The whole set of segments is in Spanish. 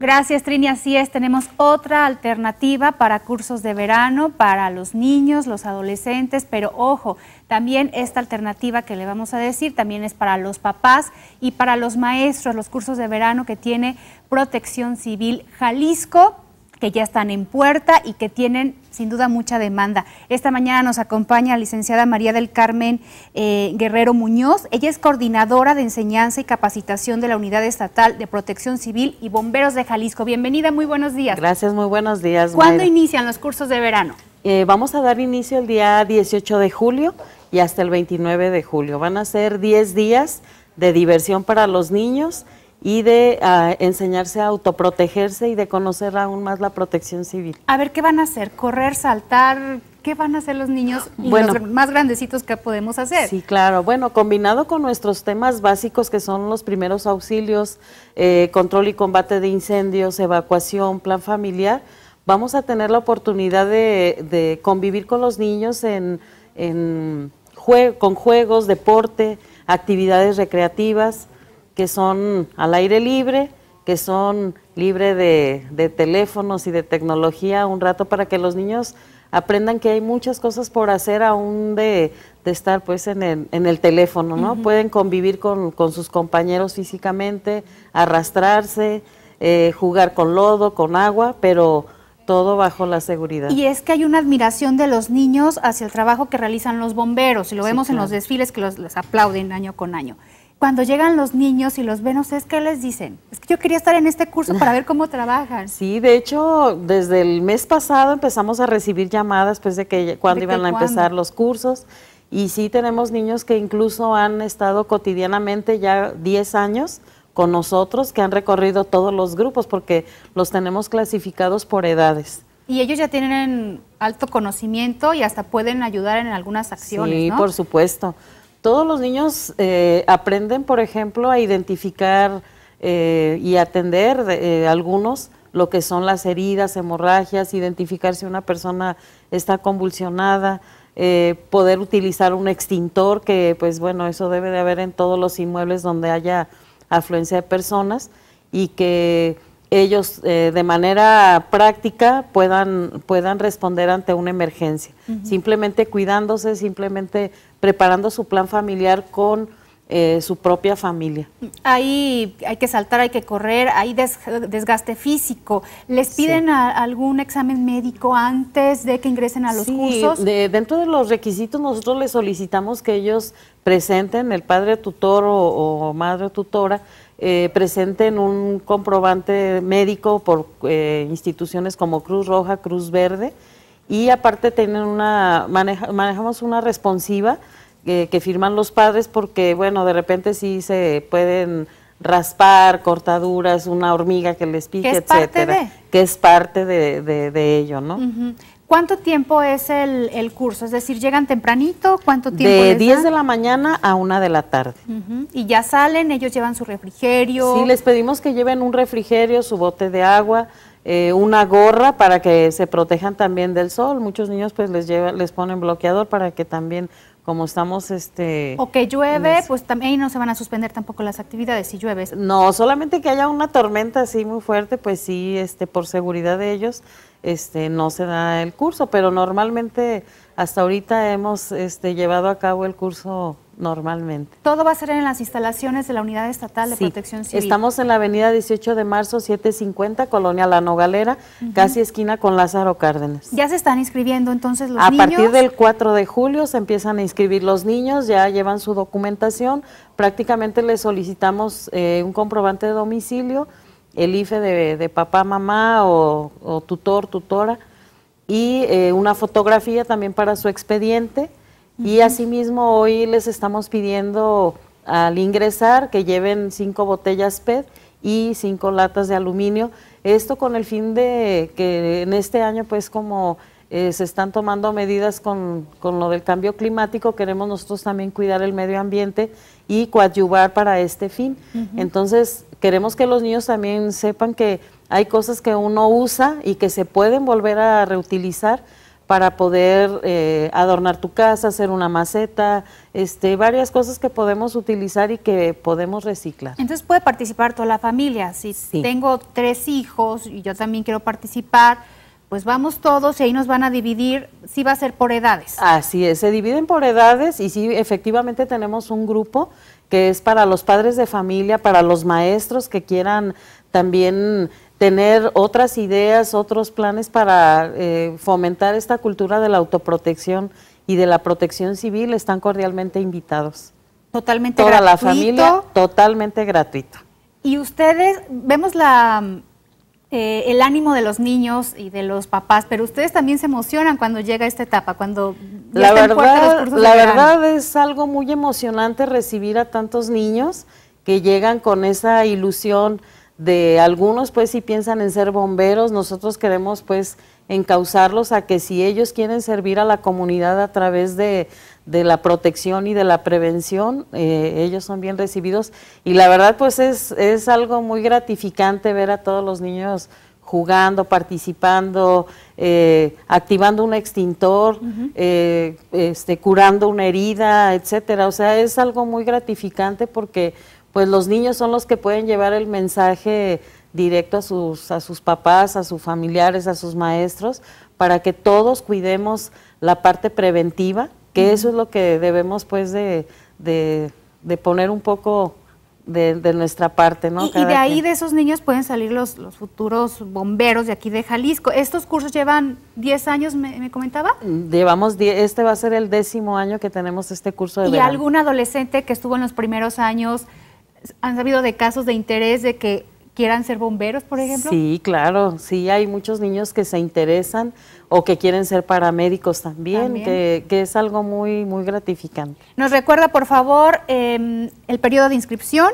Gracias Trini, así es, tenemos otra alternativa para cursos de verano, para los niños, los adolescentes, pero ojo, también esta alternativa que le vamos a decir también es para los papás y para los maestros, los cursos de verano que tiene Protección Civil Jalisco que ya están en puerta y que tienen sin duda mucha demanda. Esta mañana nos acompaña la licenciada María del Carmen eh, Guerrero Muñoz. Ella es coordinadora de enseñanza y capacitación de la Unidad Estatal de Protección Civil y Bomberos de Jalisco. Bienvenida, muy buenos días. Gracias, muy buenos días. ¿Cuándo inician los cursos de verano? Eh, vamos a dar inicio el día 18 de julio y hasta el 29 de julio. Van a ser 10 días de diversión para los niños y de ah, enseñarse a autoprotegerse y de conocer aún más la protección civil. A ver, ¿qué van a hacer? ¿Correr, saltar? ¿Qué van a hacer los niños y los más grandecitos que podemos hacer? Sí, claro. Bueno, combinado con nuestros temas básicos que son los primeros auxilios, eh, control y combate de incendios, evacuación, plan familiar, vamos a tener la oportunidad de, convivir con los niños en, con juegos, deporte, actividades recreativas que son al aire libre, que son libre de, de, teléfonos y de tecnología un rato para que los niños aprendan que hay muchas cosas por hacer aún de, estar pues en el, en el teléfono, ¿no? Pueden convivir con, sus compañeros físicamente, arrastrarse, eh, jugar con lodo, con agua, pero todo bajo la seguridad. Y es que hay una admiración de los niños hacia el trabajo que realizan los bomberos, y lo vemos en los desfiles que los, los aplauden año con año cuando llegan los niños y los ven, no ¿qué les dicen? Es que yo quería estar en este curso para ver cómo trabajan. Sí, de hecho, desde el mes pasado empezamos a recibir llamadas, después pues, de que cuando iban a empezar los cursos. Y sí tenemos niños que incluso han estado cotidianamente ya 10 años con nosotros, que han recorrido todos los grupos, porque los tenemos clasificados por edades. Y ellos ya tienen alto conocimiento y hasta pueden ayudar en algunas acciones, Sí, por supuesto todos los niños eh, aprenden, por ejemplo, a identificar eh, y atender eh, algunos lo que son las heridas, hemorragias, identificar si una persona está convulsionada, poder utilizar un extintor, que pues bueno, eso debe de haber en todos los inmuebles donde haya afluencia de personas y que ellos eh, de manera práctica puedan, puedan responder ante una emergencia. Simplemente cuidándose, simplemente preparando su plan familiar con eh, su propia familia. Ahí hay que saltar, hay que correr, hay desgaste físico. ¿Les piden algún examen médico antes de que ingresen a los cursos? dentro de los requisitos nosotros les solicitamos que ellos presenten, el padre tutor o, madre tutora, eh, presenten un comprobante médico por eh, instituciones como Cruz Roja, Cruz Verde, y aparte tienen una, manejamos una responsiva que, firman los padres porque, bueno, de repente sí se pueden raspar, cortaduras, una hormiga que les pique, etcétera, que es parte de, ello, ¿no? ¿Cuánto tiempo es el, el, curso? Es decir, ¿llegan tempranito? ¿Cuánto tiempo? De 10 de la mañana a 1 de la tarde. Y ya salen, ellos llevan su refrigerio. Sí, les pedimos que lleven un refrigerio, su bote de agua, eh, una gorra para que se protejan también del sol. Muchos niños pues les, lleva, les ponen bloqueador para que también como estamos este o que llueve pues también no se van a suspender tampoco las actividades si llueves no solamente que haya una tormenta así muy fuerte pues sí este por seguridad de ellos este no se da el curso pero normalmente hasta ahorita hemos este llevado a cabo el curso normalmente. Todo va a ser en las instalaciones de la Unidad Estatal de Protección Civil. Estamos en la avenida 18 de marzo, 750, Colonia La Nogalera, casi esquina con Lázaro Cárdenas. Ya se están inscribiendo entonces los niños. A partir del 4 de julio se empiezan a inscribir los niños, ya llevan su documentación, prácticamente les solicitamos eh, un comprobante de domicilio, el IFE de, papá, mamá o, o tutor, tutora, y eh, una fotografía también para su expediente y asimismo hoy les estamos pidiendo al ingresar que lleven cinco botellas PET y cinco latas de aluminio. Esto con el fin de que en este año pues como eh, se están tomando medidas con, lo del cambio climático, queremos nosotros también cuidar el medio ambiente y coadyuvar para este fin. Entonces queremos que los niños también sepan que hay cosas que uno usa y que se pueden volver a reutilizar para poder eh, adornar tu casa, hacer una maceta, este, varias cosas que podemos utilizar y que podemos reciclar. Entonces puede participar toda la familia. Si tengo tres hijos y yo también quiero participar, pues vamos todos y ahí nos van a dividir, si va a ser por edades. Así es, se dividen por edades y sí, efectivamente tenemos un grupo que es para los padres de familia, para los maestros que quieran también tener otras ideas, otros planes para eh, fomentar esta cultura de la autoprotección y de la protección civil, están cordialmente invitados. Totalmente Toda la familia, totalmente gratuito. Y ustedes, vemos la, eh, el ánimo de los niños y de los papás, pero ustedes también se emocionan cuando llega esta etapa, cuando la verdad, La verdad es algo muy emocionante recibir a tantos niños que llegan con esa ilusión de algunos pues si piensan en ser bomberos, nosotros queremos pues encauzarlos a que si ellos quieren servir a la comunidad a través de, la protección y de la prevención, eh, ellos son bien recibidos y la verdad pues es, algo muy gratificante ver a todos los niños jugando, participando, eh, activando un extintor, eh, este, curando una herida, etcétera. O sea, es algo muy gratificante porque pues los niños son los que pueden llevar el mensaje directo a sus, a sus papás, a sus familiares, a sus maestros, para que todos cuidemos la parte preventiva, que eso es lo que debemos pues de, poner un poco de, nuestra parte, ¿no? Y, de ahí de esos niños pueden salir los, los, futuros bomberos de aquí de Jalisco. ¿Estos cursos llevan 10 años, me, comentaba? Llevamos 10, este va a ser el décimo año que tenemos este curso de ¿Y algún adolescente que estuvo en los primeros años ¿Han sabido de casos de interés de que quieran ser bomberos, por ejemplo? Sí, claro, sí, hay muchos niños que se interesan o que quieren ser paramédicos también, Que, es algo muy, muy gratificante. Nos recuerda, por favor, em, el periodo de inscripción.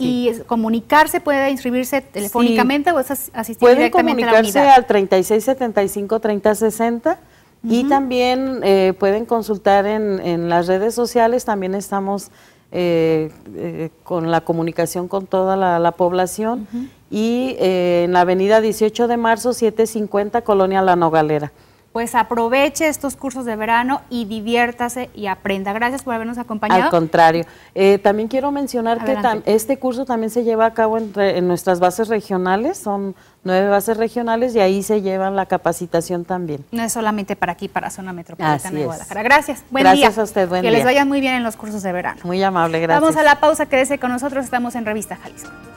Y comunicarse, puede inscribirse telefónicamente o asistir Pueden directamente a la unidad? al 3675 3060 y también eh, pueden consultar en, en las redes sociales, también estamos eh, eh, con la comunicación con toda la, población y eh, en la avenida 18 de marzo 750 Colonia La Nogalera pues aproveche estos cursos de verano y diviértase y aprenda. Gracias por habernos acompañado. Al contrario, eh, también quiero mencionar que este curso también se lleva a cabo en, en nuestras bases regionales, son nueve bases regionales y ahí se lleva la capacitación también. No es solamente para aquí, para zona metropolitana de Guadalajara. Gracias, gracias a usted, buen que Que les vaya muy bien en los cursos de verano. Muy amable, gracias. Vamos a la pausa, quédese con nosotros, estamos en Revista Jalisco.